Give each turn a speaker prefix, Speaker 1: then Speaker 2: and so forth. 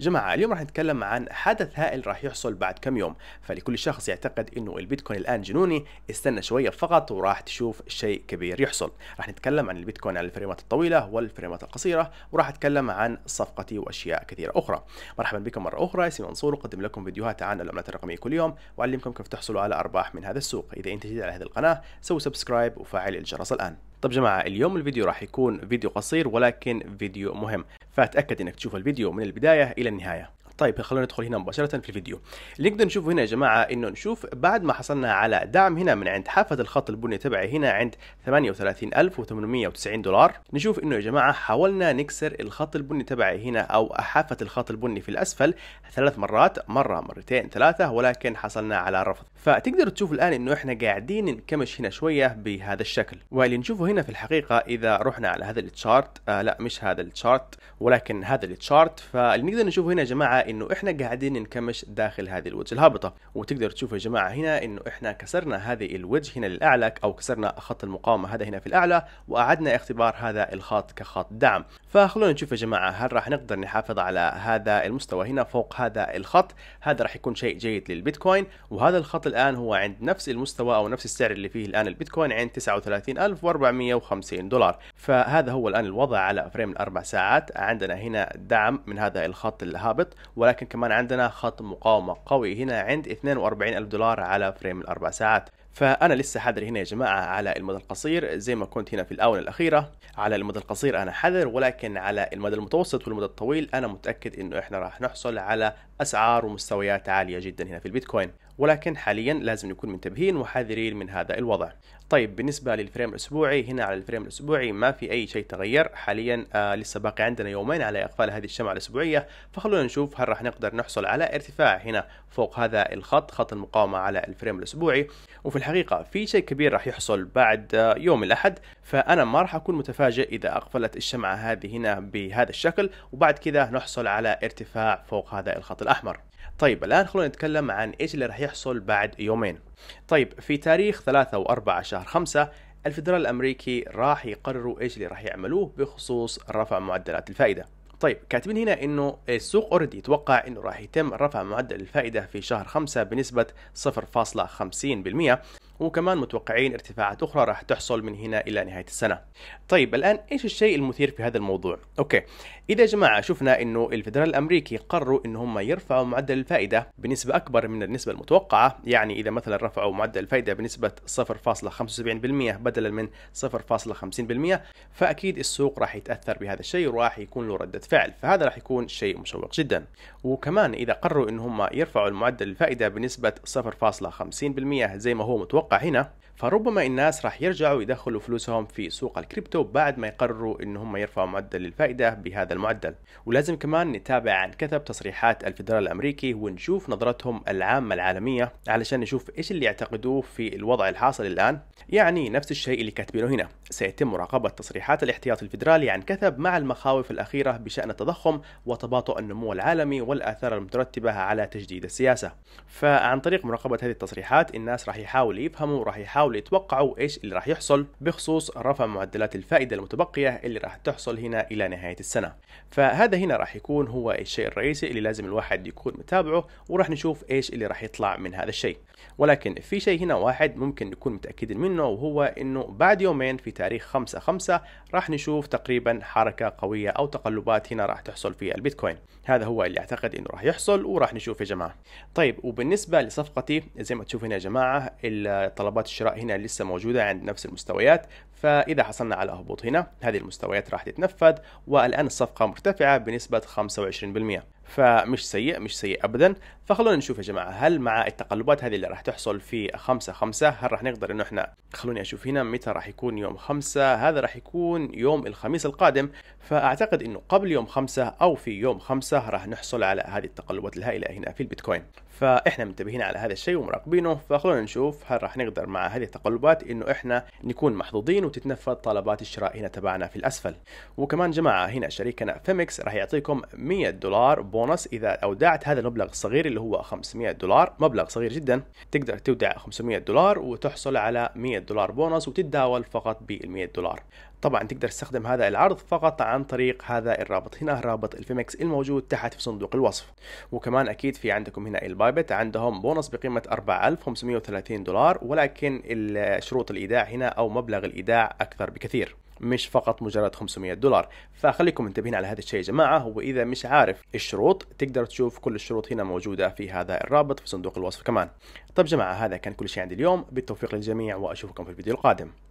Speaker 1: جماعة اليوم راح نتكلم عن حدث هائل راح يحصل بعد كم يوم فلكل شخص يعتقد انه البيتكوين الان جنوني استنى شوية فقط وراح تشوف شيء كبير يحصل راح نتكلم عن البيتكوين على الفريمات الطويلة والفريمات القصيرة وراح اتكلم عن صفقتي واشياء كثيرة اخرى مرحبا بكم مرة اخرى اسمي منصور اقدم لكم فيديوهات عن العملات الرقمية كل يوم واعلمكم كيف تحصلوا على ارباح من هذا السوق اذا انت جديد على هذه القناة سوي سبسكرايب وفعل الجرس الان طب جماعة اليوم الفيديو راح يكون فيديو قصير ولكن فيديو مهم فتأكد انك تشوف الفيديو من البداية الى النهاية طيب خلونا ندخل هنا مباشره في الفيديو اللي نقدر نشوفه هنا يا جماعه انه نشوف بعد ما حصلنا على دعم هنا من عند حافه الخط البني تبعي هنا عند 38890 دولار نشوف انه يا جماعه حاولنا نكسر الخط البني تبعي هنا او حافه الخط البني في الاسفل ثلاث مرات مره مرتين ثلاثه ولكن حصلنا على رفض فتقدر تشوف الان انه احنا قاعدين نكمش هنا شويه بهذا الشكل واللي نشوفه هنا في الحقيقه اذا رحنا على هذا التشارت آه لا مش هذا التشارت ولكن هذا التشارت فاللي نقدر نشوفه هنا يا جماعه انه احنا قاعدين ننكمش داخل هذه الوجه الهابطه وتقدر تشوفوا يا جماعه هنا انه احنا كسرنا هذه الوجه هنا للاعلى او كسرنا خط المقاومه هذا هنا في الاعلى واعدنا اختبار هذا الخط كخط دعم فخلونا نشوف يا جماعه هل راح نقدر نحافظ على هذا المستوى هنا فوق هذا الخط هذا راح يكون شيء جيد للبيتكوين وهذا الخط الان هو عند نفس المستوى او نفس السعر اللي فيه الان البيتكوين عند 39450 دولار فهذا هو الان الوضع على فريم الاربع ساعات عندنا هنا دعم من هذا الخط الهابط ولكن كمان عندنا خط مقاومة قوي هنا عند 42 ألف دولار على فريم الأربع ساعات فأنا لسه حذر هنا يا جماعة على المدى القصير زي ما كنت هنا في الآونة الأخيرة على المدى القصير أنا حذر ولكن على المدى المتوسط والمدى الطويل أنا متأكد إنه إحنا راح نحصل على أسعار ومستويات عالية جدا هنا في البيتكوين ولكن حاليا لازم نكون منتبهين وحذرين من هذا الوضع طيب بالنسبه للفريم الاسبوعي هنا على الفريم الاسبوعي ما في اي شيء تغير حاليا آه لسه باقي عندنا يومين على اقفال هذه الشمعه الاسبوعيه فخلونا نشوف هل راح نقدر نحصل على ارتفاع هنا فوق هذا الخط خط المقاومه على الفريم الاسبوعي وفي الحقيقه في شيء كبير راح يحصل بعد آه يوم الاحد فانا ما راح اكون متفاجئ اذا اقفلت الشمعه هذه هنا بهذا الشكل وبعد كذا نحصل على ارتفاع فوق هذا الخط الاحمر طيب الان خلونا نتكلم عن ايش اللي راح يحصل بعد يومين طيب في تاريخ 3 و4 شهر 5 الفدرال الامريكي راح يقرروا ايش اللي راح يعملوه بخصوص رفع معدلات الفائده طيب كاتبين هنا انه السوق اوريدي يتوقع انه راح يتم رفع معدل الفائده في شهر 5 بنسبه 0.50% وكمان متوقعين ارتفاعات أخرى راح تحصل من هنا إلى نهاية السنة طيب الآن إيش الشيء المثير في هذا الموضوع؟ أوكي إذا يا جماعة شفنا أنه الفدرال الأمريكي قرروا أن هم يرفعوا معدل الفائدة بنسبة أكبر من النسبة المتوقعة يعني إذا مثلا رفعوا معدل الفائدة بنسبة 0.75% بدلا من 0.50% فأكيد السوق راح يتأثر بهذا الشيء وراح يكون له ردة فعل فهذا راح يكون شيء مشوق جدا وكمان إذا قرروا أن هم يرفعوا المعدل الفائدة بنسبة 0.50% زي ما هو متوقع اتوقع هنا فربما الناس راح يرجعوا يدخلوا فلوسهم في سوق الكريبتو بعد ما يقرروا ان هم يرفعوا معدل الفائدة بهذا المعدل ولازم كمان نتابع عن كثب تصريحات الفدرال الامريكي ونشوف نظرتهم العامة العالمية علشان نشوف ايش اللي يعتقدوه في الوضع الحاصل الان يعني نفس الشيء اللي كاتبينه هنا سيتم مراقبة تصريحات الاحتياطي الفدرالي عن كثب مع المخاوف الاخيرة بشأن التضخم وتباطؤ النمو العالمي والاثار المترتبة على تجديد السياسة فعن طريق مراقبة هذه التصريحات الناس راح يحاول يفهم يفهموا راح يحاولوا يتوقعوا ايش اللي راح يحصل بخصوص رفع معدلات الفائده المتبقيه اللي راح تحصل هنا الى نهايه السنه فهذا هنا راح يكون هو الشيء الرئيسي اللي لازم الواحد يكون متابعه وراح نشوف ايش اللي راح يطلع من هذا الشيء ولكن في شيء هنا واحد ممكن نكون متاكدين منه وهو انه بعد يومين في تاريخ 5 5 راح نشوف تقريبا حركه قويه او تقلبات هنا راح تحصل في البيتكوين هذا هو اللي اعتقد انه راح يحصل وراح نشوف يا جماعه طيب وبالنسبه لصفقتي زي ما تشوف هنا يا جماعه طلبات الشراء هنا لسه موجودة عند نفس المستويات فإذا حصلنا على هبوط هنا هذه المستويات راح تتنفذ والآن الصفقة مرتفعة بنسبة 25% فمش سيء مش سيء ابدا فخلونا نشوف يا جماعه هل مع التقلبات هذه اللي راح تحصل في 5 5 هل راح نقدر انه احنا خلوني اشوف هنا متى راح يكون يوم 5 هذا راح يكون يوم الخميس القادم فاعتقد انه قبل يوم 5 او في يوم 5 راح نحصل على هذه التقلبات الهائله هنا في البيتكوين فاحنا منتبهين على هذا الشيء ومراقبينه فخلونا نشوف هل راح نقدر مع هذه التقلبات انه احنا نكون محظوظين وتتنفذ طلبات الشراء هنا تبعنا في الاسفل وكمان جماعه هنا شريكنا فيمكس راح يعطيكم 100 دولار بونص اذا اودعت هذا المبلغ الصغير اللي هو 500 دولار مبلغ صغير جدا تقدر تودع 500 دولار وتحصل على 100 دولار بونص وتتداول فقط بال 100 دولار طبعا تقدر تستخدم هذا العرض فقط عن طريق هذا الرابط هنا رابط الفيمكس الموجود تحت في صندوق الوصف وكمان اكيد في عندكم هنا البايبت عندهم بونص بقيمه 4530 دولار ولكن شروط الايداع هنا او مبلغ الايداع اكثر بكثير مش فقط مجرد 500 دولار فخليكم منتبهين على هذا الشيء يا جماعة وإذا مش عارف الشروط تقدر تشوف كل الشروط هنا موجودة في هذا الرابط في صندوق الوصف كمان طب جماعة هذا كان كل شيء عندي اليوم بالتوفيق للجميع وأشوفكم في الفيديو القادم